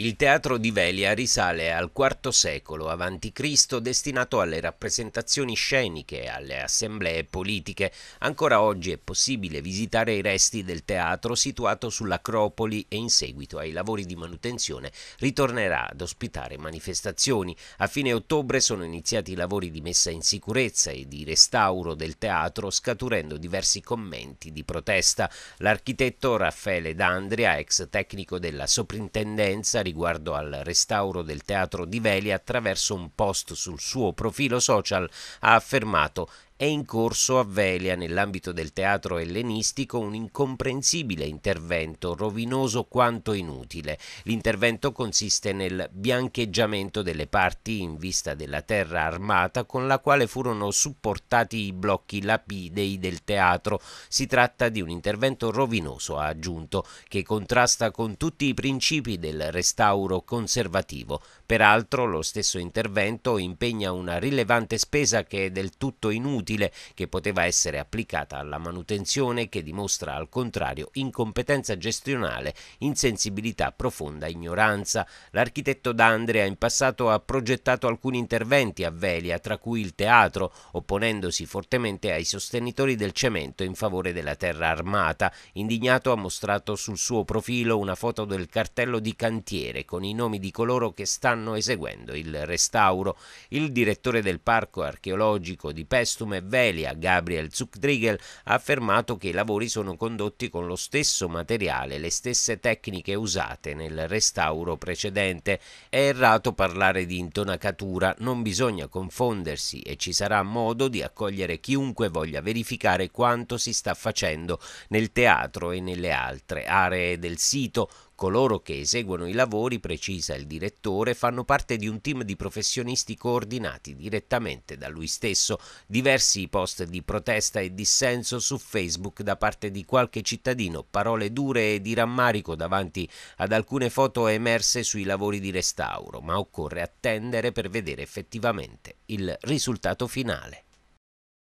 Il teatro di Velia risale al IV secolo a.C., destinato alle rappresentazioni sceniche e alle assemblee politiche. Ancora oggi è possibile visitare i resti del teatro situato sull'Acropoli e in seguito ai lavori di manutenzione ritornerà ad ospitare manifestazioni. A fine ottobre sono iniziati i lavori di messa in sicurezza e di restauro del teatro, scaturendo diversi commenti di protesta. L'architetto Raffaele D'Andria, ex tecnico della soprintendenza, riguardo al restauro del teatro di Velia attraverso un post sul suo profilo social ha affermato è in corso a Velia, nell'ambito del teatro ellenistico, un incomprensibile intervento, rovinoso quanto inutile. L'intervento consiste nel biancheggiamento delle parti in vista della terra armata con la quale furono supportati i blocchi lapidei del teatro. Si tratta di un intervento rovinoso, ha aggiunto, che contrasta con tutti i principi del restauro conservativo. Peraltro lo stesso intervento impegna una rilevante spesa che è del tutto inutile utile che poteva essere applicata alla manutenzione che dimostra al contrario incompetenza gestionale, insensibilità profonda, ignoranza. L'architetto D'Andrea in passato ha progettato alcuni interventi a Velia, tra cui il teatro, opponendosi fortemente ai sostenitori del cemento in favore della terra armata. Indignato ha mostrato sul suo profilo una foto del cartello di cantiere con i nomi di coloro che stanno eseguendo il restauro. Il direttore del parco archeologico di Pestume Commissione Velia, Gabriel Zuckdriegel, ha affermato che i lavori sono condotti con lo stesso materiale, le stesse tecniche usate nel restauro precedente. È errato parlare di intonacatura, non bisogna confondersi e ci sarà modo di accogliere chiunque voglia verificare quanto si sta facendo nel teatro e nelle altre aree del sito Coloro che eseguono i lavori, precisa il direttore, fanno parte di un team di professionisti coordinati direttamente da lui stesso. Diversi post di protesta e dissenso su Facebook da parte di qualche cittadino, parole dure e di rammarico davanti ad alcune foto emerse sui lavori di restauro, ma occorre attendere per vedere effettivamente il risultato finale.